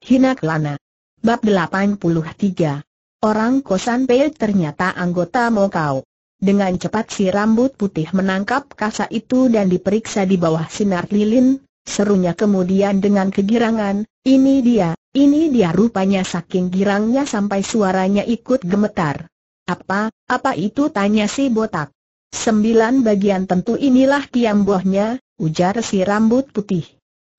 Hina Kelana. Bab 83. Orang Kosan Pei ternyata anggota Mokau. Dengan cepat si rambut putih menangkap kasa itu dan diperiksa di bawah sinar lilin, serunya kemudian dengan kegirangan, ini dia, ini dia rupanya saking girangnya sampai suaranya ikut gemetar. Apa, apa itu tanya si botak. Sembilan bagian tentu inilah kiambohnya, ujar si rambut putih.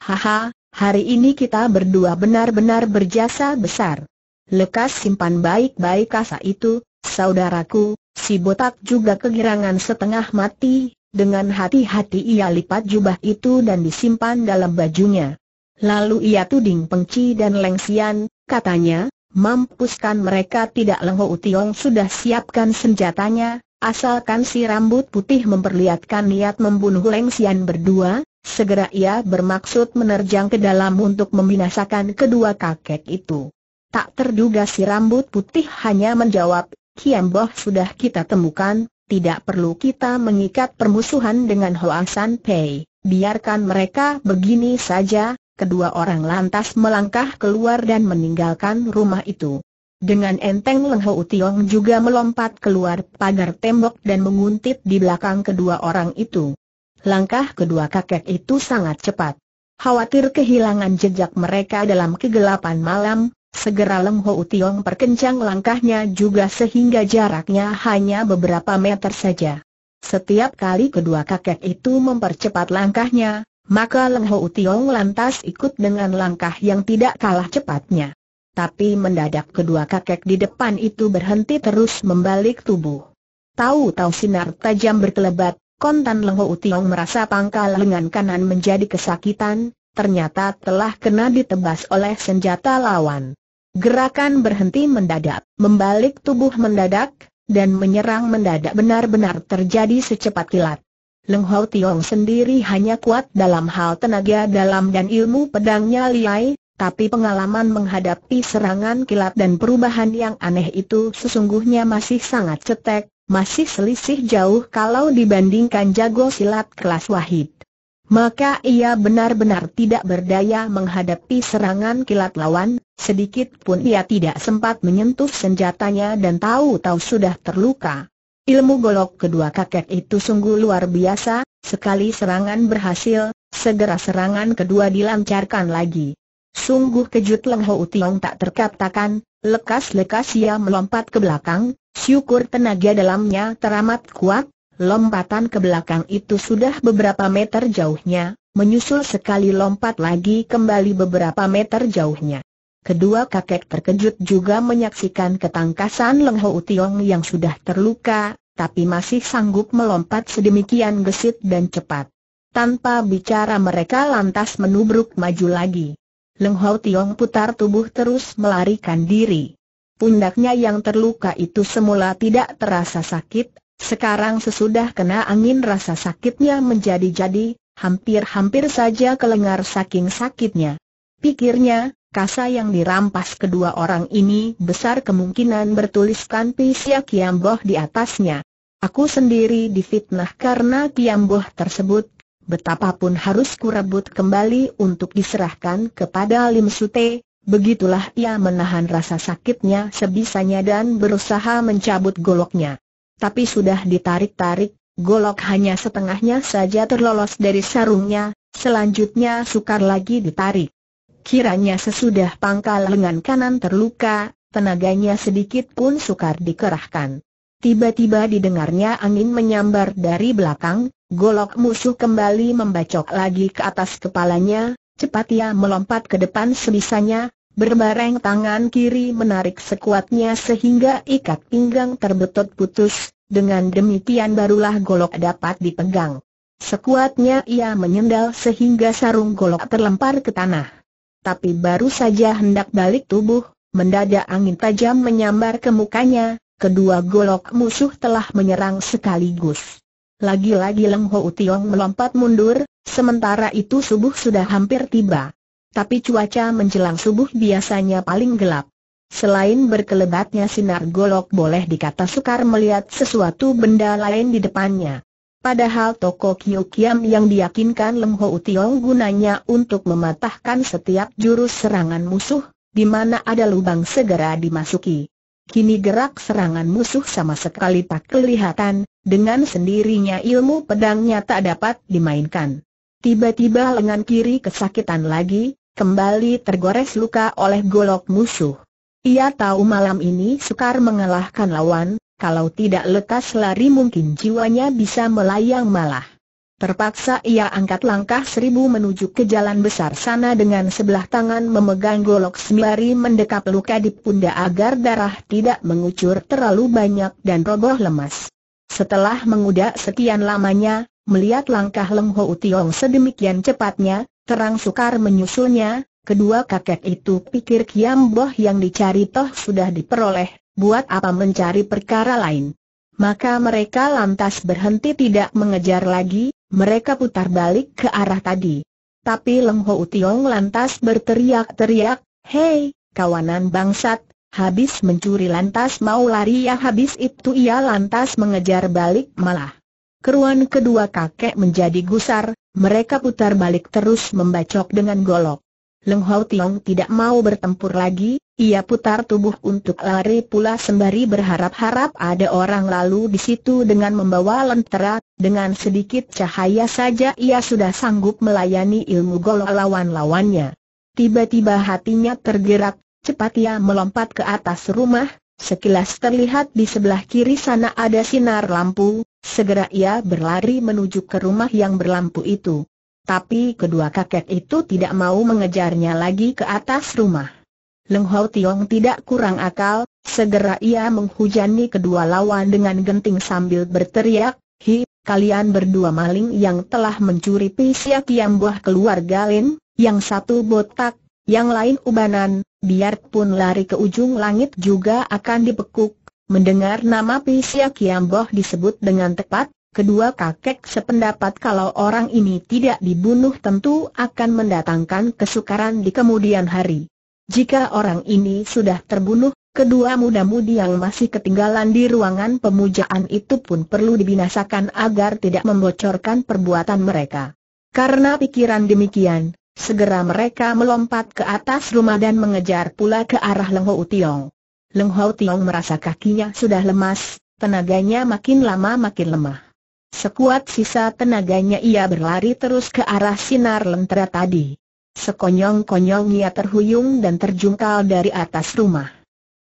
Haha, Hari ini kita berdua benar-benar berjasa besar. Lekas simpan baik-baik kasa itu, saudaraku, si botak juga kegirangan setengah mati, dengan hati-hati ia lipat jubah itu dan disimpan dalam bajunya. Lalu ia tuding pengci dan lengsian, katanya, mampuskan mereka tidak Lengho Utiong sudah siapkan senjatanya, asalkan si rambut putih memperlihatkan niat membunuh lengsian berdua, Segera ia bermaksud menerjang ke dalam untuk membinasakan kedua kakek itu. Tak terduga si rambut putih hanya menjawab, Kiamboh sudah kita temukan, tidak perlu kita mengikat permusuhan dengan Hoa San Pei, biarkan mereka begini saja, kedua orang lantas melangkah keluar dan meninggalkan rumah itu. Dengan enteng Leng Ho Tiong juga melompat keluar pagar tembok dan menguntit di belakang kedua orang itu. Langkah kedua kakek itu sangat cepat. Khawatir kehilangan jejak mereka dalam kegelapan malam, segera Leng Ho Tiong perkencang langkahnya juga sehingga jaraknya hanya beberapa meter saja. Setiap kali kedua kakek itu mempercepat langkahnya, maka Leng Ho Tiong lantas ikut dengan langkah yang tidak kalah cepatnya. Tapi mendadak kedua kakek di depan itu berhenti terus membalik tubuh. Tahu-tahu sinar tajam berkelebat, Kontan Lengho Utiong merasa pangkal lengan kanan menjadi kesakitan, ternyata telah kena ditebas oleh senjata lawan. Gerakan berhenti mendadak, membalik tubuh mendadak, dan menyerang mendadak benar-benar terjadi secepat kilat. Leng Hao Tiong sendiri hanya kuat dalam hal tenaga dalam dan ilmu pedangnya liai, tapi pengalaman menghadapi serangan kilat dan perubahan yang aneh itu sesungguhnya masih sangat cetek, masih selisih jauh kalau dibandingkan jago silat kelas wahid. Maka ia benar-benar tidak berdaya menghadapi serangan kilat lawan, sedikit pun ia tidak sempat menyentuh senjatanya dan tahu-tahu sudah terluka. Ilmu golok kedua kakek itu sungguh luar biasa, sekali serangan berhasil, segera serangan kedua dilancarkan lagi. Sungguh kejut Leng Ho Tiong tak terkatakan, lekas-lekas ia melompat ke belakang, Syukur tenaga dalamnya teramat kuat, lompatan ke belakang itu sudah beberapa meter jauhnya, menyusul sekali lompat lagi kembali beberapa meter jauhnya. Kedua kakek terkejut juga menyaksikan ketangkasan Leng Ho Utiong yang sudah terluka, tapi masih sanggup melompat sedemikian gesit dan cepat. Tanpa bicara mereka lantas menubruk maju lagi. Leng Ho Tiong putar tubuh terus melarikan diri. Pundaknya yang terluka itu semula tidak terasa sakit, sekarang sesudah kena angin rasa sakitnya menjadi-jadi, hampir-hampir saja kelengar saking sakitnya. Pikirnya, kasa yang dirampas kedua orang ini besar kemungkinan bertuliskan Pisya Kiamboh di atasnya. Aku sendiri difitnah karena Kiamboh tersebut, betapapun harus kurebut kembali untuk diserahkan kepada Lim Sute, Begitulah ia menahan rasa sakitnya sebisanya dan berusaha mencabut goloknya. Tapi sudah ditarik-tarik, golok hanya setengahnya saja terlolos dari sarungnya, selanjutnya sukar lagi ditarik. Kiranya sesudah pangkal lengan kanan terluka, tenaganya sedikit pun sukar dikerahkan. Tiba-tiba didengarnya angin menyambar dari belakang, golok musuh kembali membacok lagi ke atas kepalanya, Cepat ia melompat ke depan sebisanya, berbareng tangan kiri menarik sekuatnya sehingga ikat pinggang terbetot putus, dengan demikian barulah golok dapat dipegang. Sekuatnya ia menyendal sehingga sarung golok terlempar ke tanah. Tapi baru saja hendak balik tubuh, mendadak angin tajam menyambar ke mukanya, kedua golok musuh telah menyerang sekaligus. Lagi-lagi Leng Ho Tiong melompat mundur, Sementara itu subuh sudah hampir tiba. Tapi cuaca menjelang subuh biasanya paling gelap. Selain berkelebatnya sinar golok boleh dikata sukar melihat sesuatu benda lain di depannya. Padahal toko Kiu yang diyakinkan Lem Ho Tiong gunanya untuk mematahkan setiap jurus serangan musuh, di mana ada lubang segera dimasuki. Kini gerak serangan musuh sama sekali tak kelihatan, dengan sendirinya ilmu pedangnya tak dapat dimainkan. Tiba-tiba lengan kiri kesakitan lagi, kembali tergores luka oleh golok musuh. Ia tahu malam ini sukar mengalahkan lawan, kalau tidak lekas lari mungkin jiwanya bisa melayang malah. Terpaksa ia angkat langkah seribu menuju ke jalan besar sana dengan sebelah tangan memegang golok sembari mendekap luka di pundak agar darah tidak mengucur terlalu banyak dan roboh lemas. Setelah mengudak sekian lamanya, Melihat langkah Leng Ho Tiong sedemikian cepatnya, terang sukar menyusulnya, kedua kakek itu pikir Kiam Boh yang dicari toh sudah diperoleh, buat apa mencari perkara lain. Maka mereka lantas berhenti tidak mengejar lagi, mereka putar balik ke arah tadi. Tapi Leng Ho Tiong lantas berteriak-teriak, Hei, kawanan bangsat, habis mencuri lantas mau lari ya habis itu ia lantas mengejar balik malah. Keruan kedua kakek menjadi gusar, mereka putar balik terus membacok dengan golok. Leng Hau Tiong tidak mau bertempur lagi, ia putar tubuh untuk lari pula sembari berharap-harap ada orang lalu di situ dengan membawa lentera, dengan sedikit cahaya saja ia sudah sanggup melayani ilmu golok lawan-lawannya. Tiba-tiba hatinya tergerak, cepat ia melompat ke atas rumah, Sekilas terlihat di sebelah kiri sana ada sinar lampu, Segera ia berlari menuju ke rumah yang berlampu itu. Tapi kedua kakek itu tidak mau mengejarnya lagi ke atas rumah. Leng Hau Tiong tidak kurang akal, segera ia menghujani kedua lawan dengan genting sambil berteriak, Hi, kalian berdua maling yang telah mencuri pisiak yang buah keluarga Lin, yang satu botak, yang lain ubanan, biarpun lari ke ujung langit juga akan dipekuk, Mendengar nama Pisia Kiamboh disebut dengan tepat, kedua kakek sependapat kalau orang ini tidak dibunuh tentu akan mendatangkan kesukaran di kemudian hari. Jika orang ini sudah terbunuh, kedua muda-mudi yang masih ketinggalan di ruangan pemujaan itu pun perlu dibinasakan agar tidak membocorkan perbuatan mereka. Karena pikiran demikian, segera mereka melompat ke atas rumah dan mengejar pula ke arah Lengho Tiong. Leng Hau Tiong merasa kakinya sudah lemas, tenaganya makin lama makin lemah. Sekuat sisa tenaganya ia berlari terus ke arah sinar lentera tadi. sekonyong konyong ia terhuyung dan terjungkal dari atas rumah.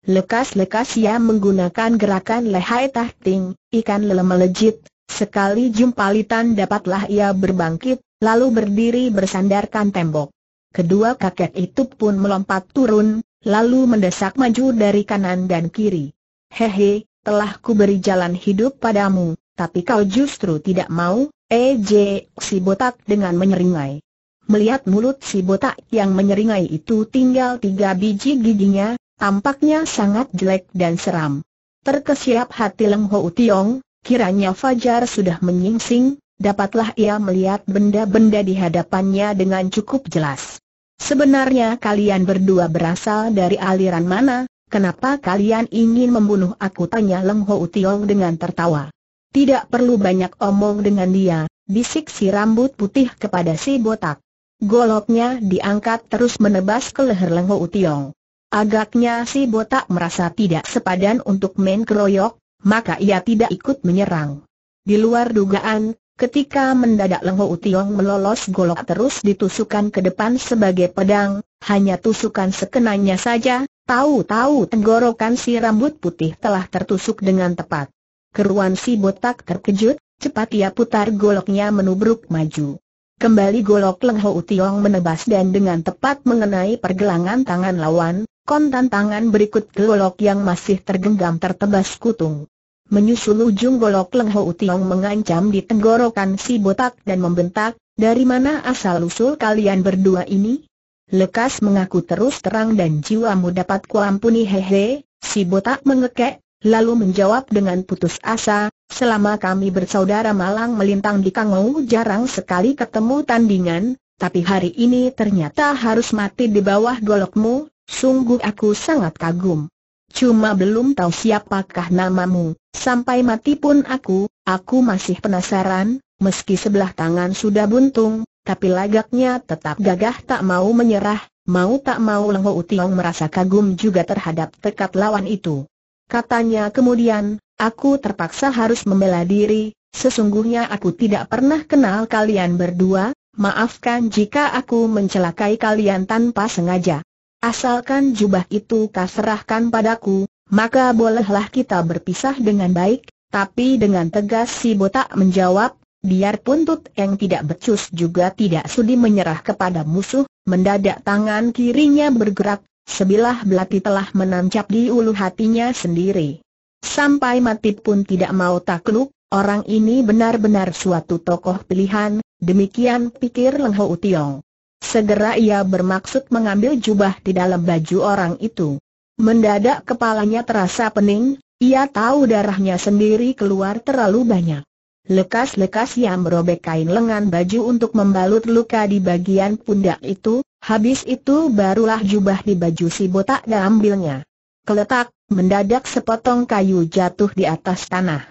Lekas-lekas ia menggunakan gerakan lehai tahting, ikan lele melejit, sekali jumpalitan dapatlah ia berbangkit, lalu berdiri bersandarkan tembok. Kedua kakek itu pun melompat turun, lalu mendesak maju dari kanan dan kiri. Hehe, telah ku beri jalan hidup padamu, tapi kau justru tidak mau, ej, eh, si botak dengan menyeringai. Melihat mulut si botak yang menyeringai itu tinggal tiga biji giginya, tampaknya sangat jelek dan seram. Terkesiap hati Leng Ho Tiong, kiranya Fajar sudah menyingsing, dapatlah ia melihat benda-benda di hadapannya dengan cukup jelas. Sebenarnya kalian berdua berasal dari aliran mana, kenapa kalian ingin membunuh aku tanya Leng Ho Utiong dengan tertawa. Tidak perlu banyak omong dengan dia, bisik si rambut putih kepada si botak. Goloknya diangkat terus menebas ke leher Leng Ho Utiong. Agaknya si botak merasa tidak sepadan untuk main keroyok, maka ia tidak ikut menyerang. Di luar dugaan, Ketika mendadak Lengho Utiong melolos golok terus ditusukan ke depan sebagai pedang, hanya tusukan sekenanya saja, tahu-tahu tenggorokan si rambut putih telah tertusuk dengan tepat. Keruan si botak terkejut, cepat ia putar goloknya menubruk maju. Kembali golok Lengho Utiong menebas dan dengan tepat mengenai pergelangan tangan lawan, kontan tangan berikut golok yang masih tergenggam tertebas kutung. Menyusul ujung golok lengho Ho mengancam di tenggorokan si botak dan membentak, dari mana asal-usul kalian berdua ini? Lekas mengaku terus terang dan jiwamu dapat kuampuni hehe, si botak mengekek, lalu menjawab dengan putus asa, selama kami bersaudara malang melintang di Kangou jarang sekali ketemu tandingan, tapi hari ini ternyata harus mati di bawah golokmu, sungguh aku sangat kagum. Cuma belum tahu siapakah namamu, sampai mati pun aku, aku masih penasaran, meski sebelah tangan sudah buntung, tapi lagaknya tetap gagah tak mau menyerah, mau tak mau Lengho Utiong merasa kagum juga terhadap tekad lawan itu. Katanya kemudian, aku terpaksa harus membela diri, sesungguhnya aku tidak pernah kenal kalian berdua, maafkan jika aku mencelakai kalian tanpa sengaja. Asalkan jubah itu kau serahkan padaku, maka bolehlah kita berpisah dengan baik, tapi dengan tegas si botak menjawab, biarpun Tut yang tidak becus juga tidak sudi menyerah kepada musuh, mendadak tangan kirinya bergerak, sebilah belati telah menancap di ulu hatinya sendiri. Sampai mati pun tidak mau takluk, orang ini benar-benar suatu tokoh pilihan, demikian pikir Leng Ho Tiong. Segera ia bermaksud mengambil jubah di dalam baju orang itu. Mendadak kepalanya terasa pening, ia tahu darahnya sendiri keluar terlalu banyak. Lekas-lekas ia merobek kain lengan baju untuk membalut luka di bagian pundak itu, habis itu barulah jubah di baju si botak diambilnya. Keletak, mendadak sepotong kayu jatuh di atas tanah.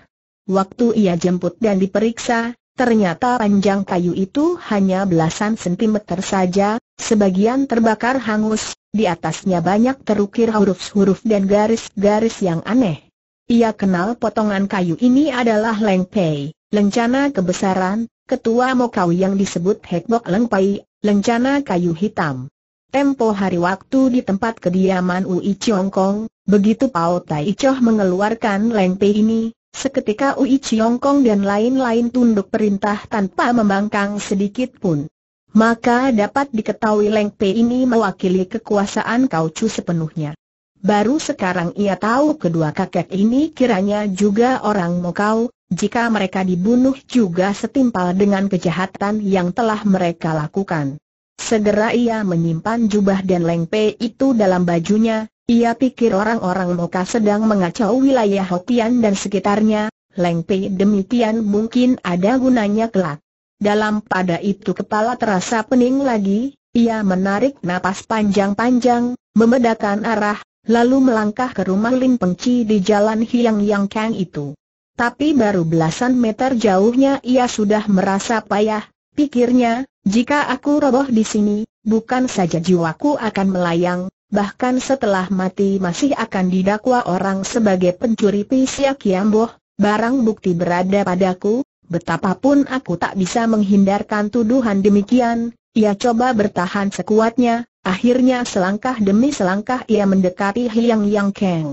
Waktu ia jemput dan diperiksa, Ternyata panjang kayu itu hanya belasan sentimeter saja, sebagian terbakar hangus, di atasnya banyak terukir huruf-huruf dan garis-garis yang aneh. Ia kenal potongan kayu ini adalah Leng Pei, lencana kebesaran, ketua Mokau yang disebut Hekbok Leng Pei, lencana kayu hitam. Tempo hari waktu di tempat kediaman Ui Chiong Kong, begitu Pao Tai Choh mengeluarkan Leng Pei ini, Seketika Ui Chiong Kong dan lain-lain tunduk perintah tanpa membangkang sedikit pun. Maka dapat diketahui Leng Pei ini mewakili kekuasaan Kaucu sepenuhnya. Baru sekarang ia tahu kedua kakek ini kiranya juga orang Mokau, jika mereka dibunuh juga setimpal dengan kejahatan yang telah mereka lakukan. Segera ia menyimpan jubah dan lengpe itu dalam bajunya, ia pikir orang-orang Moka sedang mengacau wilayah Hokian dan sekitarnya, Leng demikian mungkin ada gunanya kelak. Dalam pada itu kepala terasa pening lagi, ia menarik napas panjang-panjang, membedakan arah, lalu melangkah ke rumah Lin Pengci di jalan Hiang Yang Kang itu. Tapi baru belasan meter jauhnya ia sudah merasa payah, pikirnya, jika aku roboh di sini, bukan saja jiwaku akan melayang, bahkan setelah mati masih akan didakwa orang sebagai pencuri Pisya kiamboh, barang bukti berada padaku, betapapun aku tak bisa menghindarkan tuduhan demikian, ia coba bertahan sekuatnya, akhirnya selangkah demi selangkah ia mendekati Hiang Yang Keng.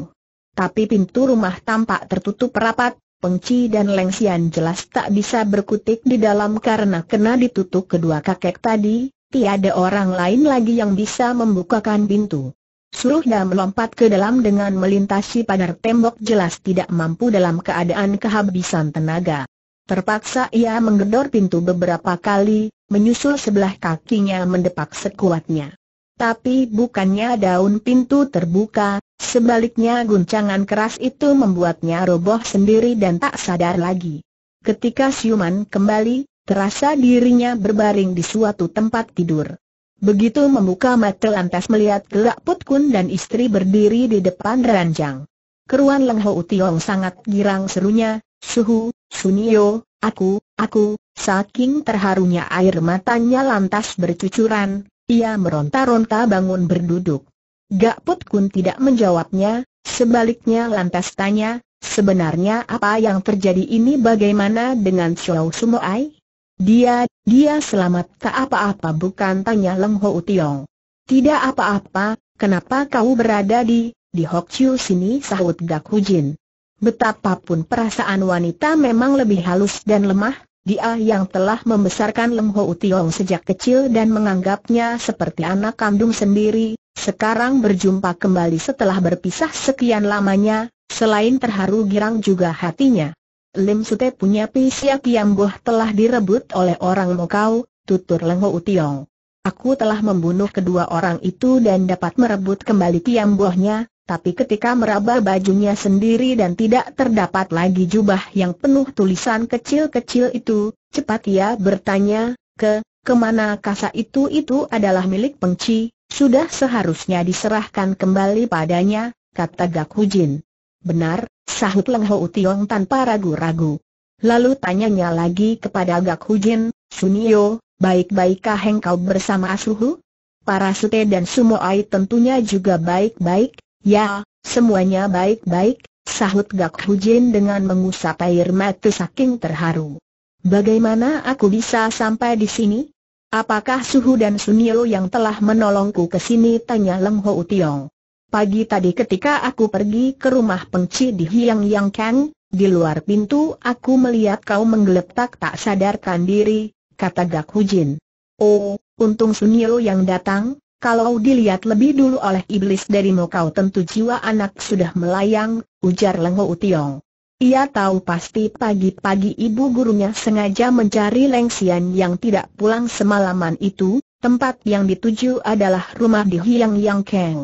Tapi pintu rumah tampak tertutup rapat, Pengci dan Lengsian jelas tak bisa berkutik di dalam karena kena ditutup kedua kakek tadi, Tiada orang lain lagi yang bisa membukakan pintu. Suruhda melompat ke dalam dengan melintasi pagar tembok jelas tidak mampu dalam keadaan kehabisan tenaga. Terpaksa ia menggedor pintu beberapa kali, menyusul sebelah kakinya mendepak sekuatnya. Tapi bukannya daun pintu terbuka, sebaliknya guncangan keras itu membuatnya roboh sendiri dan tak sadar lagi. Ketika siuman kembali, terasa dirinya berbaring di suatu tempat tidur. Begitu membuka mata lantas melihat gelak Put Kun dan istri berdiri di depan ranjang. Keruan Leng Ho Utiong sangat girang serunya, Suhu, Sunio, aku, aku, saking terharunya air matanya lantas bercucuran, ia meronta-ronta bangun berduduk. Gak Put Kun tidak menjawabnya, sebaliknya lantas tanya, sebenarnya apa yang terjadi ini bagaimana dengan Sumo Ai? Dia, dia selamat tak apa-apa bukan tanya Leng Ho Tiong. Tidak apa-apa, kenapa kau berada di, di Hok Chiu sini sahut Gak Jin. Betapapun perasaan wanita memang lebih halus dan lemah, dia yang telah membesarkan Leng Ho Tiong sejak kecil dan menganggapnya seperti anak kandung sendiri, sekarang berjumpa kembali setelah berpisah sekian lamanya, selain terharu girang juga hatinya. Lim Sute punya Pisia Kiamboh telah direbut oleh orang Mokau, tutur Lengho Utiong. Aku telah membunuh kedua orang itu dan dapat merebut kembali Kiambohnya, tapi ketika meraba bajunya sendiri dan tidak terdapat lagi jubah yang penuh tulisan kecil-kecil itu, cepat ia bertanya, ke, kemana kasa itu itu adalah milik pengci, sudah seharusnya diserahkan kembali padanya, kata Gak Hujin. Benar, Sahut Leng Ho Tiong tanpa ragu-ragu. Lalu tanyanya lagi kepada Gak Hujin, Sunio, baik-baikkah engkau bersama Asuhu? Para Sute dan Sumoai tentunya juga baik-baik, ya, semuanya baik-baik, sahut Gak Hujin dengan mengusap air mata saking terharu. Bagaimana aku bisa sampai di sini? Apakah Suhu dan Sunio yang telah menolongku ke sini? Tanya Leng Ho Tiong. Pagi tadi ketika aku pergi ke rumah pengci di Hiang Yang Kang, di luar pintu aku melihat kau menggeletak tak sadarkan diri, kata Gak Hujin. Oh, untung Sunio yang datang, kalau dilihat lebih dulu oleh iblis dari kau tentu jiwa anak sudah melayang, ujar Lengo Utiong. Ia tahu pasti pagi-pagi ibu gurunya sengaja mencari Leng Lengsian yang tidak pulang semalaman itu, tempat yang dituju adalah rumah di Hiang Yang Kang.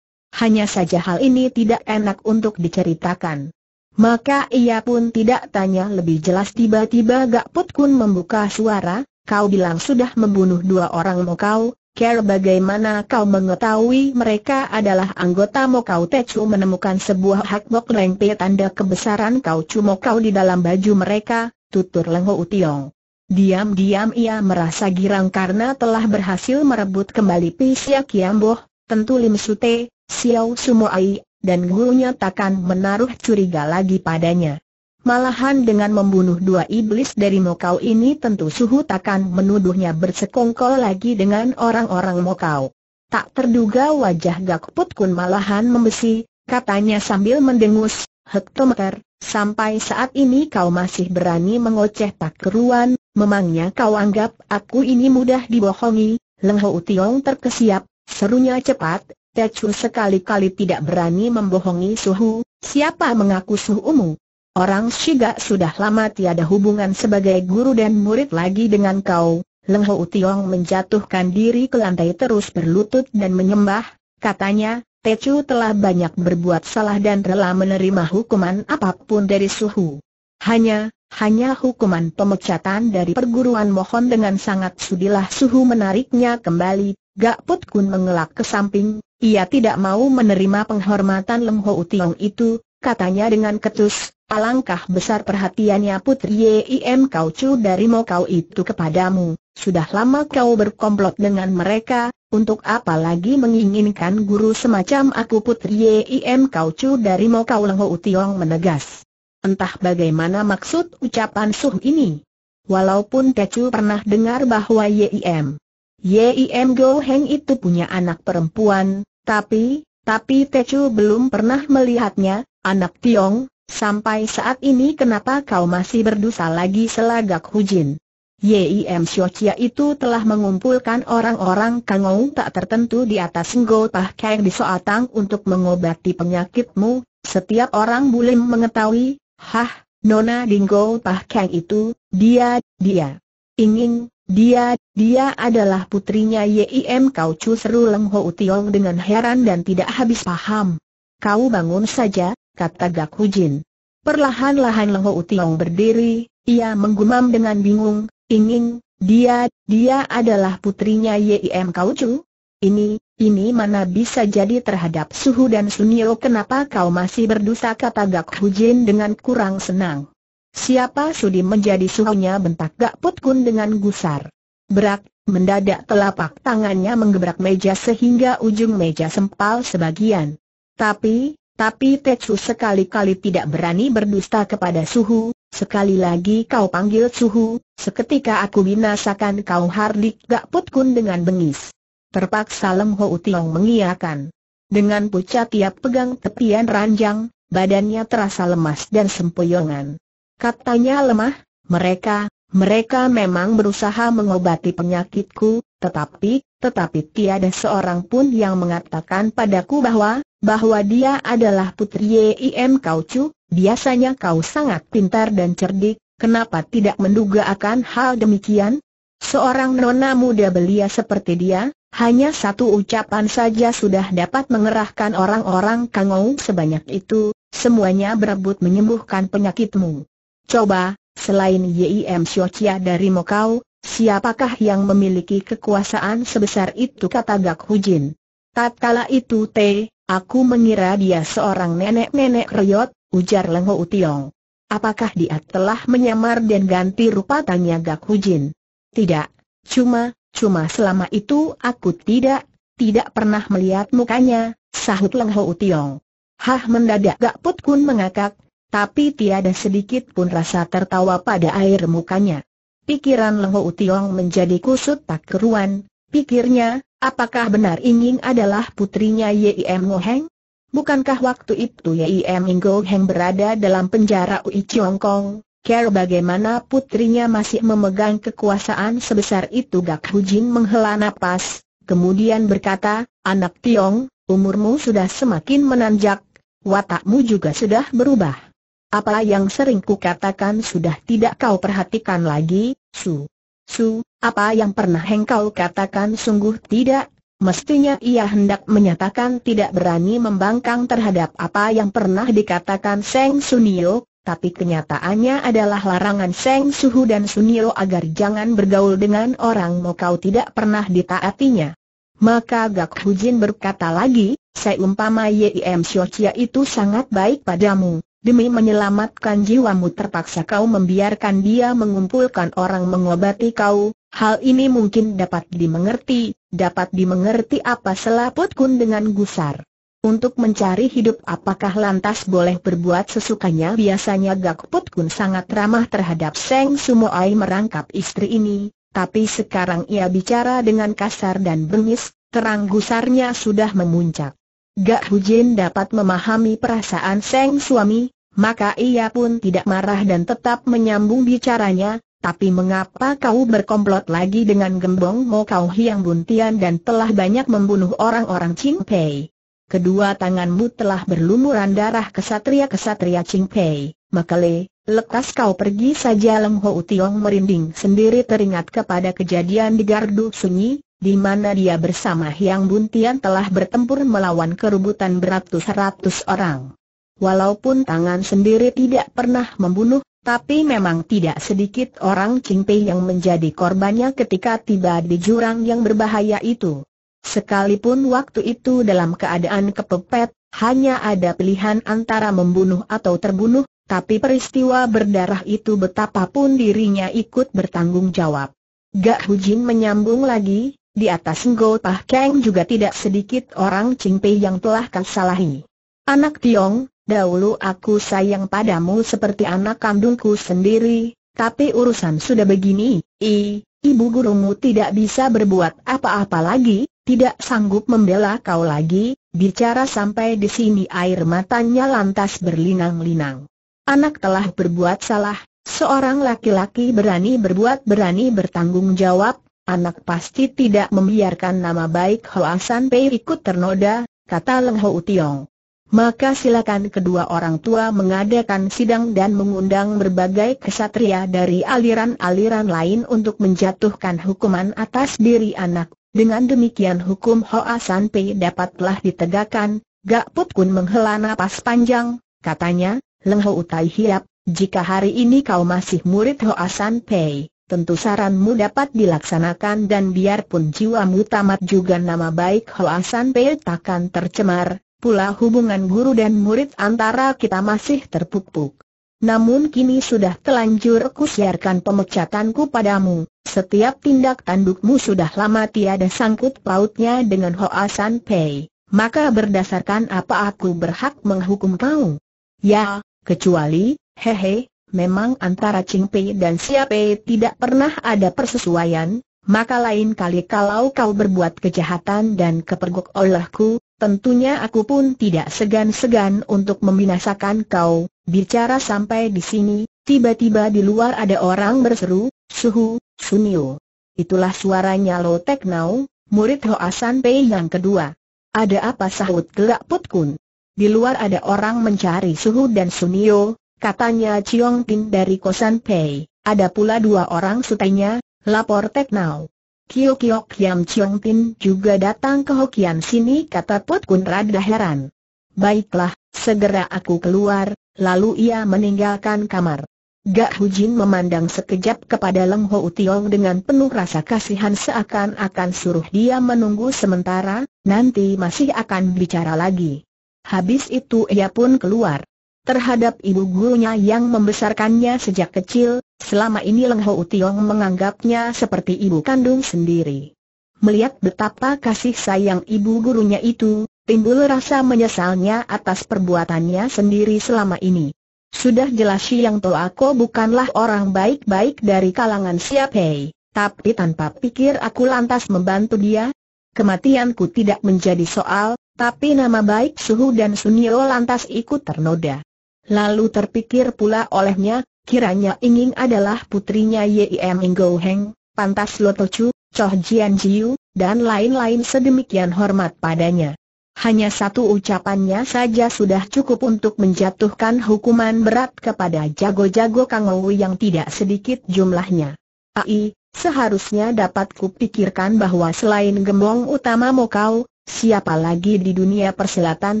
Hanya saja hal ini tidak enak untuk diceritakan. Maka ia pun tidak tanya lebih jelas tiba-tiba Gak Put Kun membuka suara, kau bilang sudah membunuh dua orang Mokau, Care bagaimana kau mengetahui mereka adalah anggota Mokau Tecu menemukan sebuah hak hakbok lengpe tanda kebesaran kau cuma kau di dalam baju mereka, tutur Lengho Utiong. Diam-diam ia merasa girang karena telah berhasil merebut kembali Pisya Kiamboh, tentu Lim Sute, Xiao Sumoai, dan gurunya takkan menaruh curiga lagi padanya. Malahan dengan membunuh dua iblis dari Mokau ini tentu Suhu takkan menuduhnya bersekongkol lagi dengan orang-orang Mokau. Tak terduga wajah Gak Put Kun malahan membesi, katanya sambil mendengus, Hektometer, sampai saat ini kau masih berani mengoceh tak keruan, memangnya kau anggap aku ini mudah dibohongi, Leng Ho Tiong terkesiap, serunya cepat, Tecu sekali-kali tidak berani membohongi Suhu, siapa mengaku Suhumu? Orang Shiga sudah lama tiada hubungan sebagai guru dan murid lagi dengan kau. Leng Ho Tiong menjatuhkan diri ke lantai terus berlutut dan menyembah, katanya, Tecu telah banyak berbuat salah dan rela menerima hukuman apapun dari Suhu. Hanya, hanya hukuman pemecatan dari perguruan mohon dengan sangat sudilah Suhu menariknya kembali, Gak Put Kun mengelak ke samping, ia tidak mau menerima penghormatan Leng Ho Utiong itu, katanya dengan ketus, alangkah besar perhatiannya Putri Yim Kau Chu dari Mo Kau itu kepadamu, sudah lama kau berkomplot dengan mereka, untuk apa lagi menginginkan guru semacam aku Putri Yim Kau Chu dari Mo Kau Leng Ho Utiong menegas. Entah bagaimana maksud ucapan Suh ini. Walaupun Chu pernah dengar bahwa Yim. Yim Go Heng itu punya anak perempuan, tapi, tapi Tecu belum pernah melihatnya, anak Tiong, sampai saat ini kenapa kau masih berdosa lagi selagak hujin? Yim Xiochia itu telah mengumpulkan orang-orang kangou tak tertentu di atas Ngopah Kang di Soatang untuk mengobati penyakitmu, setiap orang boleh mengetahui, hah, Nona Dinggo Pah Kang itu, dia, dia ingin dia, dia adalah putrinya Yim Kau Chu seru Leng Ho Tiong dengan heran dan tidak habis paham. Kau bangun saja, kata Gak Hujin. Perlahan-lahan Leng Ho Tiong berdiri, ia menggumam dengan bingung, ingin, dia, dia adalah putrinya Yim Kau Chu? Ini, ini mana bisa jadi terhadap Suhu dan Sunio kenapa kau masih berdosa kata Gak Hujin dengan kurang senang. Siapa sudi menjadi suhunya bentak Gak Put Kun dengan gusar. Berak, mendadak telapak tangannya menggebrak meja sehingga ujung meja sempal sebagian. Tapi, tapi Tetsu sekali-kali tidak berani berdusta kepada Suhu, sekali lagi kau panggil Suhu, seketika aku binasakan kau hardik Gak Put Kun dengan bengis. Terpaksa Lem Ho Utiong mengiakan. Dengan pucat tiap pegang tepian ranjang, badannya terasa lemas dan sempoyongan. Katanya lemah, mereka, mereka memang berusaha mengobati penyakitku, tetapi, tetapi tiada seorang pun yang mengatakan padaku bahwa, bahwa dia adalah putri Yim Kau biasanya kau sangat pintar dan cerdik, kenapa tidak menduga akan hal demikian? Seorang nona muda belia seperti dia, hanya satu ucapan saja sudah dapat mengerahkan orang-orang kangou sebanyak itu, semuanya berebut menyembuhkan penyakitmu. Coba, selain Yim Xiochia dari Mokau, siapakah yang memiliki kekuasaan sebesar itu kata Gak Hu Hujin. Tatkala itu T, aku mengira dia seorang nenek-nenek reyot, ujar Leng Ho Tiong. Apakah dia telah menyamar dan ganti rupa tanya Gak Jin? Tidak, cuma, cuma selama itu aku tidak, tidak pernah melihat mukanya, sahut Leng Ho Tiong. Hah mendadak Gak Put Kun mengakak, tapi tiada sedikit pun rasa tertawa pada air mukanya. Pikiran Lengho Utiong menjadi kusut tak keruan, pikirnya, apakah benar ingin adalah putrinya Yim Ngoheng? Bukankah waktu itu Yim Ngoheng berada dalam penjara Ui Chiong Kong, Kira bagaimana putrinya masih memegang kekuasaan sebesar itu Gak Hu Jin menghela nafas, kemudian berkata, Anak Tiong, umurmu sudah semakin menanjak, watakmu juga sudah berubah. Apa yang sering kukatakan sudah tidak kau perhatikan lagi, Su. Su, apa yang pernah engkau katakan sungguh tidak Mestinya ia hendak menyatakan tidak berani membangkang terhadap apa yang pernah dikatakan Seng Sunio, tapi kenyataannya adalah larangan Seng Suhu dan Sunio agar jangan bergaul dengan orang mau kau tidak pernah ditaatinya. Maka Gak Hujin berkata lagi, saya umpama Yim Siocia itu sangat baik padamu, Demi menyelamatkan jiwamu terpaksa kau membiarkan dia mengumpulkan orang mengobati kau, hal ini mungkin dapat dimengerti, dapat dimengerti apa selaput kun dengan gusar. Untuk mencari hidup apakah lantas boleh berbuat sesukanya biasanya Gakput Kun sangat ramah terhadap Seng Sumoai merangkap istri ini, tapi sekarang ia bicara dengan kasar dan bengis, terang gusarnya sudah memuncak. Gak Hu Jin dapat memahami perasaan Seng suami, maka ia pun tidak marah dan tetap menyambung bicaranya, tapi mengapa kau berkomplot lagi dengan gembong Mo Kau Hiang Buntian dan telah banyak membunuh orang-orang Ching Pei? Kedua tanganmu telah berlumuran darah kesatria-kesatria Ching Pei, Makele, lekas kau pergi saja Leng Ho Tiong merinding sendiri teringat kepada kejadian di gardu sunyi, di mana dia bersama Hyang Buntian telah bertempur melawan kerubutan beratus-ratus orang. Walaupun tangan sendiri tidak pernah membunuh, tapi memang tidak sedikit orang Pei yang menjadi korbannya ketika tiba di jurang yang berbahaya itu. Sekalipun waktu itu dalam keadaan kepepet, hanya ada pilihan antara membunuh atau terbunuh, tapi peristiwa berdarah itu betapapun dirinya ikut bertanggung jawab. Gak Hujin menyambung lagi, di atas Ngo tah Kang juga tidak sedikit orang pei yang telah kesalahi. Anak Tiong, dahulu aku sayang padamu seperti anak kandungku sendiri, tapi urusan sudah begini, i, ibu gurumu tidak bisa berbuat apa-apa lagi, tidak sanggup membela kau lagi, bicara sampai di sini air matanya lantas berlinang-linang. Anak telah berbuat salah, seorang laki-laki berani berbuat berani bertanggung jawab, Anak pasti tidak membiarkan nama baik Hoa San Pei ikut ternoda, kata Leng Ho Tiong. Maka silakan kedua orang tua mengadakan sidang dan mengundang berbagai kesatria dari aliran-aliran lain untuk menjatuhkan hukuman atas diri anak. Dengan demikian hukum Hoa San Pei dapatlah ditegakkan, Gak Put Kun menghela nafas panjang, katanya, Leng Ho Utai Hiap, jika hari ini kau masih murid Hoa San Pei, tentu saranmu dapat dilaksanakan dan biarpun jiwamu tamat juga nama baik Hoasan Pei takkan tercemar, pula hubungan guru dan murid antara kita masih terpupuk. Namun kini sudah telanjur kusiarkan pemecatanku padamu, setiap tindak tandukmu sudah lama tiada sangkut pautnya dengan Hoasan Pei, maka berdasarkan apa aku berhak menghukum kau? Ya, kecuali, hehe, memang antara Ching Pei dan Xia Pei tidak pernah ada persesuaian, maka lain kali kalau kau berbuat kejahatan dan kepergok olehku, tentunya aku pun tidak segan-segan untuk membinasakan kau. Bicara sampai di sini, tiba-tiba di luar ada orang berseru, Suhu, Sunio. Itulah suaranya Lo Tek Nau, murid Hoasan Pei yang kedua. Ada apa sahut gelak Putkun? Di luar ada orang mencari Suhu dan Sunio, katanya Chiong Pin dari Kosan Pei. Ada pula dua orang sutenya, lapor Tek Nau. Kio Kiok Yam Chiong Pin juga datang ke Hokian sini kata Put Kun rada heran. Baiklah, segera aku keluar, lalu ia meninggalkan kamar. Gak Hu Jin memandang sekejap kepada Leng Ho Utiong dengan penuh rasa kasihan seakan-akan suruh dia menunggu sementara, nanti masih akan bicara lagi. Habis itu ia pun keluar. Terhadap ibu gurunya yang membesarkannya sejak kecil, selama ini Leng Ho Tiong menganggapnya seperti ibu kandung sendiri. Melihat betapa kasih sayang ibu gurunya itu, timbul rasa menyesalnya atas perbuatannya sendiri selama ini. Sudah jelas Yang aku bukanlah orang baik-baik dari kalangan Siap Hei, tapi tanpa pikir aku lantas membantu dia. Kematianku tidak menjadi soal, tapi nama baik Suhu dan Sunio lantas ikut ternoda. Lalu terpikir pula olehnya, kiranya ingin adalah putrinya Yim Inggo Heng, pantas Loto Chu, Choh Jian Jiu, dan lain-lain sedemikian hormat padanya. Hanya satu ucapannya saja sudah cukup untuk menjatuhkan hukuman berat kepada jago-jago Kang Wu yang tidak sedikit jumlahnya. Ai, seharusnya dapat kupikirkan bahwa selain gembong utama Mokau, siapa lagi di dunia Perselatan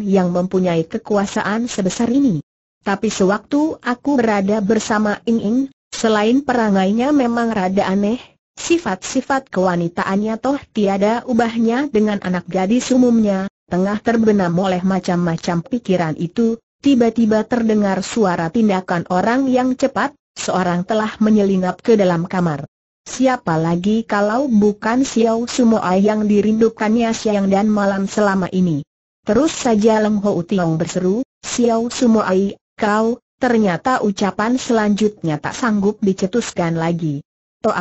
yang mempunyai kekuasaan sebesar ini? Tapi sewaktu aku berada bersama Ing Ing, selain perangainya memang rada aneh, sifat-sifat kewanitaannya toh tiada ubahnya dengan anak gadis umumnya, tengah terbenam oleh macam-macam pikiran itu, tiba-tiba terdengar suara tindakan orang yang cepat, seorang telah menyelinap ke dalam kamar. Siapa lagi kalau bukan Xiao Sumoa yang dirindukannya siang dan malam selama ini? Terus saja Leng Ho Tiong berseru, Xiao Sumoa Kau, ternyata ucapan selanjutnya tak sanggup dicetuskan lagi.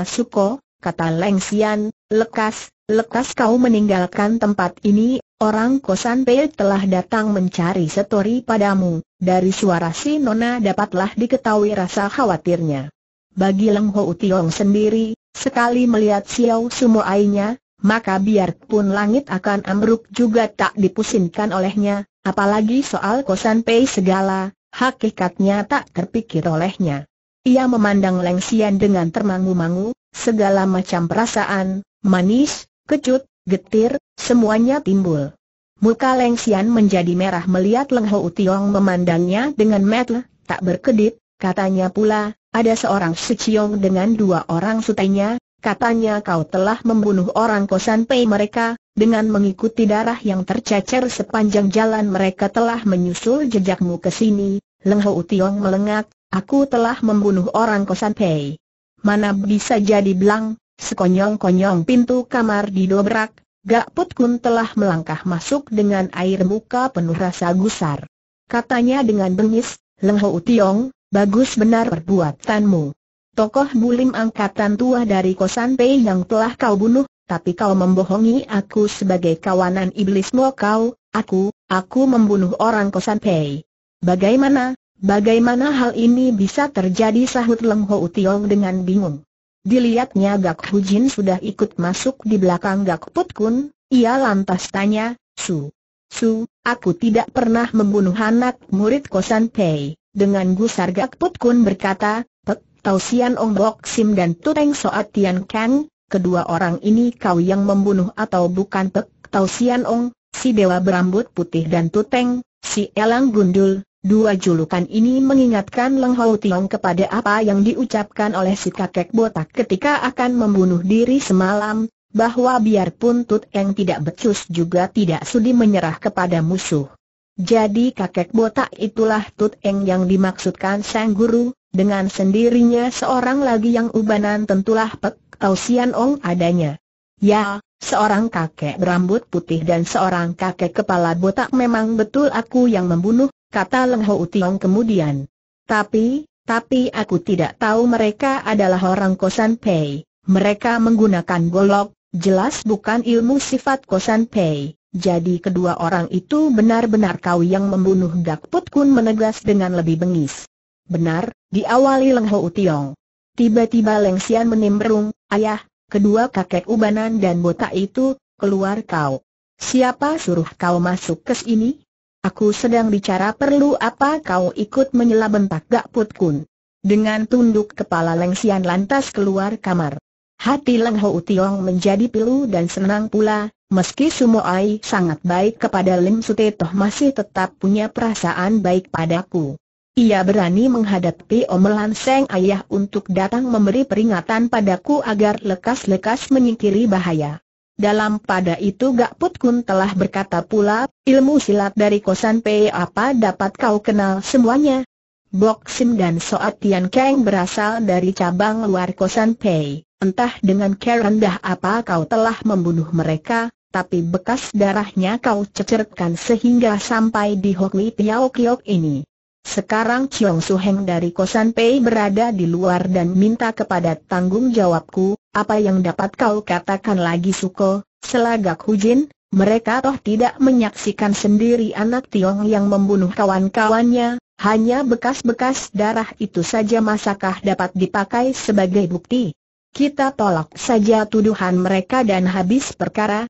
Suko, kata Leng Xian, lekas, lekas kau meninggalkan tempat ini, orang kosan Pei telah datang mencari setori padamu, dari suara si Nona dapatlah diketahui rasa khawatirnya. Bagi Leng Ho Tiong sendiri, sekali melihat Xiao ainya, maka biarpun langit akan ambruk juga tak dipusingkan olehnya, apalagi soal kosan Pei segala, hakikatnya tak terpikir olehnya. Ia memandang Leng Xian dengan termangu-mangu, segala macam perasaan, manis, kecut, getir, semuanya timbul. Muka Leng Xian menjadi merah melihat Leng Ho Tiong memandangnya dengan metel, tak berkedip, katanya pula, ada seorang Seciong dengan dua orang sutainya, katanya kau telah membunuh orang kosan Pei mereka, dengan mengikuti darah yang tercecer sepanjang jalan mereka telah menyusul jejakmu ke sini, Leng Ho Tiong melengak, aku telah membunuh orang kosan Pei. Mana bisa jadi belang, sekonyong-konyong pintu kamar didobrak, Gak Put Kun telah melangkah masuk dengan air muka penuh rasa gusar. Katanya dengan bengis, Leng Ho Tiong, bagus benar perbuatanmu. Tokoh bulim angkatan tua dari kosan Pei yang telah kau bunuh tapi kau membohongi aku sebagai kawanan iblismu kau, aku, aku membunuh orang kosan Pei. Bagaimana, bagaimana hal ini bisa terjadi sahut Leng Ho Utiong dengan bingung. Dilihatnya Gak Hu Jin sudah ikut masuk di belakang Gak Put Kun, ia lantas tanya, Su, Su, aku tidak pernah membunuh anak murid kosan Pei. Dengan gusar Gak Put Kun berkata, Pek, Tau Sian Ong Bok Sim dan Tuteng Soat Tian Kang, kedua orang ini kau yang membunuh atau bukan Pek Tau Sian Ong, si dewa berambut putih dan tuteng, si elang gundul, Dua julukan ini mengingatkan Leng Hau Tiong kepada apa yang diucapkan oleh si kakek botak ketika akan membunuh diri semalam, bahwa biarpun tuteng tidak becus juga tidak sudi menyerah kepada musuh. Jadi kakek botak itulah tuteng yang dimaksudkan sang guru, dengan sendirinya seorang lagi yang ubanan tentulah Pek atau Sian Ong adanya. Ya, seorang kakek berambut putih dan seorang kakek kepala botak memang betul aku yang membunuh, kata Leng Ho Utiong kemudian. Tapi, tapi aku tidak tahu mereka adalah orang Kosan Pei. Mereka menggunakan golok, jelas bukan ilmu sifat Kosan Pei. Jadi kedua orang itu benar-benar kau yang membunuh Put Kun menegas dengan lebih bengis. Benar, diawali Leng Ho Utiong. Tiba-tiba Leng Xian menimbrung, Ayah, kedua kakek ubanan dan botak itu, keluar kau. Siapa suruh kau masuk ke sini? Aku sedang bicara perlu apa kau ikut menyela bentak Gak Put Kun. Dengan tunduk kepala Lengsian lantas keluar kamar. Hati Leng Ho Tiong menjadi pilu dan senang pula, meski Sumo Ai sangat baik kepada Lim Sute Toh masih tetap punya perasaan baik padaku. Ia berani menghadapi omelan Seng Ayah untuk datang memberi peringatan padaku agar lekas-lekas menyingkiri bahaya. Dalam pada itu Gak Put Kun telah berkata pula, ilmu silat dari kosan P apa dapat kau kenal semuanya. Bok Sim dan Soat Tian Keng berasal dari cabang luar kosan P. Entah dengan care rendah apa kau telah membunuh mereka, tapi bekas darahnya kau cecerkan sehingga sampai di Hokli Tiao Kiok ini. Sekarang Chiong Suheng dari Kosan Pei berada di luar dan minta kepada tanggung jawabku, apa yang dapat kau katakan lagi Suko, selagak Hujin, mereka toh tidak menyaksikan sendiri anak Tiong yang membunuh kawan-kawannya, hanya bekas-bekas darah itu saja masakah dapat dipakai sebagai bukti. Kita tolak saja tuduhan mereka dan habis perkara,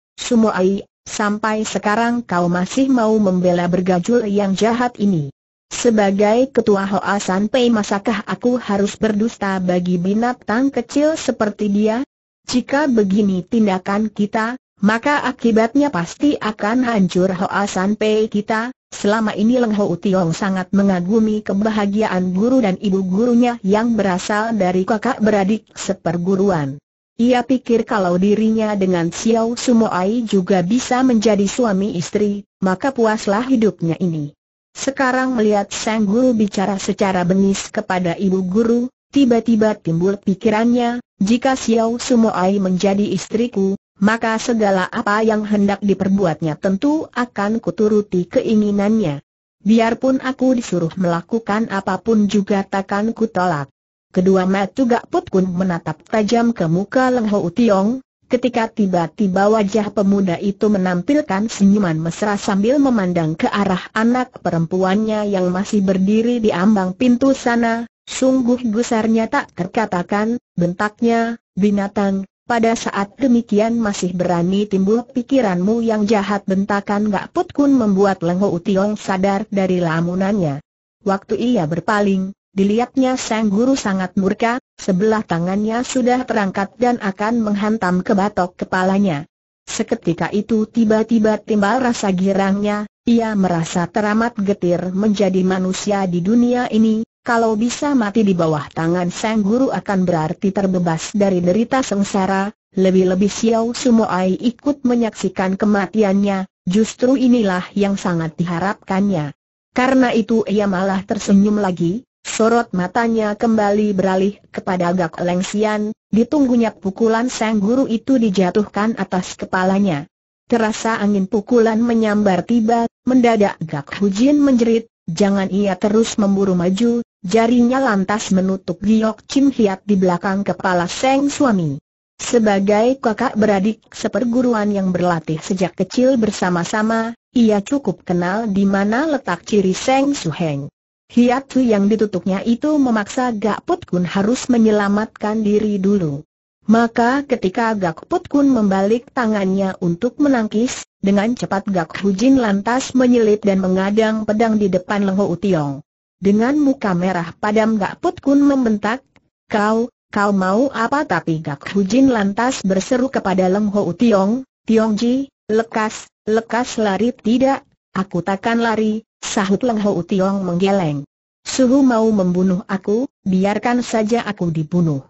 Ai, sampai sekarang kau masih mau membela bergajul yang jahat ini. Sebagai ketua Hoa Pei masakah aku harus berdusta bagi binatang kecil seperti dia? Jika begini tindakan kita, maka akibatnya pasti akan hancur Hoa Pei kita. Selama ini Leng Ho Utiong sangat mengagumi kebahagiaan guru dan ibu gurunya yang berasal dari kakak beradik seperguruan. Ia pikir kalau dirinya dengan Xiao Sumoai juga bisa menjadi suami istri, maka puaslah hidupnya ini. Sekarang melihat Sang Guru bicara secara bengis kepada ibu guru, tiba-tiba timbul pikirannya, jika Xiao Sumoai menjadi istriku, maka segala apa yang hendak diperbuatnya tentu akan kuturuti keinginannya. Biarpun aku disuruh melakukan apapun juga takkan kutolak. Kedua mata Gak putkun menatap tajam ke muka Leng Ho Tiong, ketika tiba-tiba wajah pemuda itu menampilkan senyuman mesra sambil memandang ke arah anak perempuannya yang masih berdiri di ambang pintu sana, sungguh gusarnya tak terkatakan, bentaknya, binatang, pada saat demikian masih berani timbul pikiranmu yang jahat bentakan Gak Put Kun membuat Lengho Utiong sadar dari lamunannya. Waktu ia berpaling, Dilihatnya sang guru sangat murka, sebelah tangannya sudah terangkat dan akan menghantam ke batok kepalanya. Seketika itu tiba-tiba timbal rasa girangnya, ia merasa teramat getir menjadi manusia di dunia ini, kalau bisa mati di bawah tangan sang guru akan berarti terbebas dari derita sengsara, lebih-lebih Xiao Sumoai ikut menyaksikan kematiannya, justru inilah yang sangat diharapkannya. Karena itu ia malah tersenyum lagi, sorot matanya kembali beralih kepada Gak Leng Sian, ditunggunya pukulan sang guru itu dijatuhkan atas kepalanya. Terasa angin pukulan menyambar tiba, mendadak Gak Hujin menjerit, jangan ia terus memburu maju, jarinya lantas menutup giok Chim Hiat di belakang kepala sang suami. Sebagai kakak beradik seperguruan yang berlatih sejak kecil bersama-sama, ia cukup kenal di mana letak ciri Seng Suheng. Hiatu yang ditutupnya itu memaksa Gak Put Kun harus menyelamatkan diri dulu. Maka ketika Gak Put Kun membalik tangannya untuk menangkis, dengan cepat Gak Hujin lantas menyelip dan mengadang pedang di depan Lengho Utiong. Dengan muka merah padam Gak Put Kun membentak, Kau, kau mau apa tapi Gak Hujin lantas berseru kepada Lengho Utiong, Tiongji, lekas, lekas lari tidak, aku takkan lari, Sahut Leng Ho Tiong menggeleng. Suhu mau membunuh aku, biarkan saja aku dibunuh.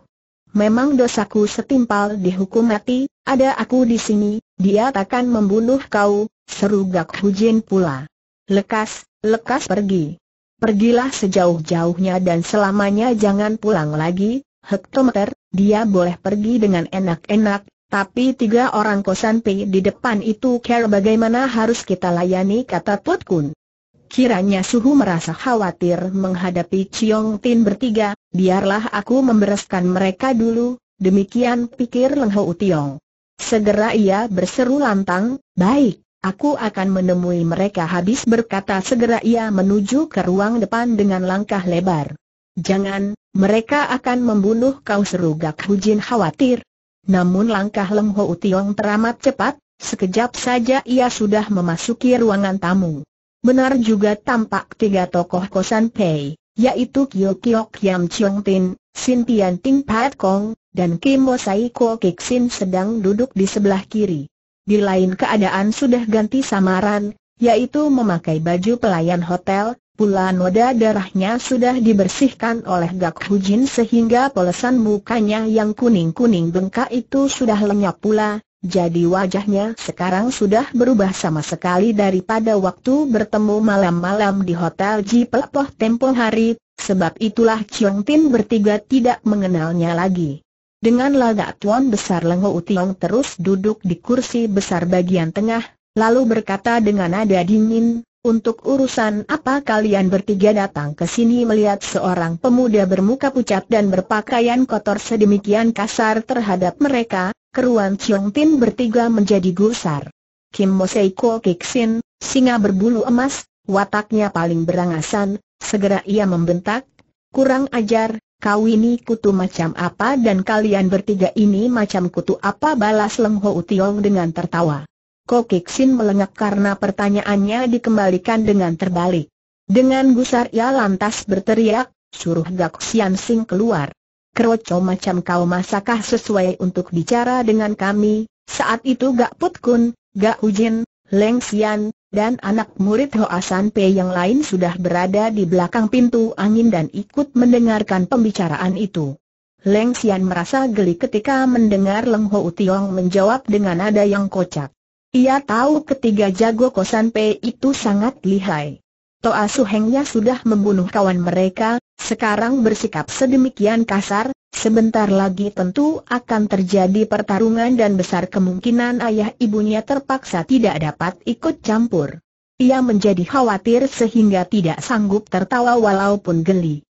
Memang dosaku setimpal dihukum mati, ada aku di sini, dia takkan membunuh kau, seru Gak Hujin pula. Lekas, lekas pergi. Pergilah sejauh-jauhnya dan selamanya jangan pulang lagi, hektometer, dia boleh pergi dengan enak-enak, tapi tiga orang kosan P di depan itu care bagaimana harus kita layani kata Put Kun. Kiranya Suhu merasa khawatir menghadapi Chiong Tin bertiga, biarlah aku membereskan mereka dulu, demikian pikir Leng Ho Tiong. Segera ia berseru lantang, baik, aku akan menemui mereka habis berkata segera ia menuju ke ruang depan dengan langkah lebar. Jangan, mereka akan membunuh kau seru Gak Jin khawatir. Namun langkah Leng Ho Tiong teramat cepat, sekejap saja ia sudah memasuki ruangan tamu. Benar juga tampak tiga tokoh Kosan Pei, yaitu Kyo Kyok Yam Chiong Tin, Sin Tian Ting Pat Kong, dan Kim Mo Sai Ko Kik Sin sedang duduk di sebelah kiri. Di lain keadaan sudah ganti samaran, yaitu memakai baju pelayan hotel, pula noda darahnya sudah dibersihkan oleh Gak Hujin sehingga polesan mukanya yang kuning-kuning bengkak itu sudah lenyap pula, jadi wajahnya sekarang sudah berubah sama sekali daripada waktu bertemu malam-malam di Hotel Jipelpoh tempo hari, sebab itulah Chiong Tin bertiga tidak mengenalnya lagi. Dengan lagak tuan besar Ho Utiong terus duduk di kursi besar bagian tengah, lalu berkata dengan nada dingin, untuk urusan apa kalian bertiga datang ke sini melihat seorang pemuda bermuka pucat dan berpakaian kotor sedemikian kasar terhadap mereka, keruan Chiong Tin bertiga menjadi gusar. Kim Mo Sei, Kik Sin, singa berbulu emas, wataknya paling berangasan, segera ia membentak, kurang ajar, kau ini kutu macam apa dan kalian bertiga ini macam kutu apa balas Leng Ho U Tiong dengan tertawa. Ko Sin melengak karena pertanyaannya dikembalikan dengan terbalik. Dengan gusar ia lantas berteriak, suruh Gak Xian Sing keluar. Kroco macam kau masakah sesuai untuk bicara dengan kami, saat itu Gak Put Kun, Gak Ujin, Leng Xian, dan anak murid Hoasan P yang lain sudah berada di belakang pintu angin dan ikut mendengarkan pembicaraan itu. Leng Xian merasa geli ketika mendengar Leng Ho Tiong menjawab dengan nada yang kocak. Ia tahu ketiga jago kosan P itu sangat lihai. Toa Suhengnya sudah membunuh kawan mereka, sekarang bersikap sedemikian kasar, sebentar lagi tentu akan terjadi pertarungan dan besar kemungkinan ayah ibunya terpaksa tidak dapat ikut campur. Ia menjadi khawatir sehingga tidak sanggup tertawa walaupun geli.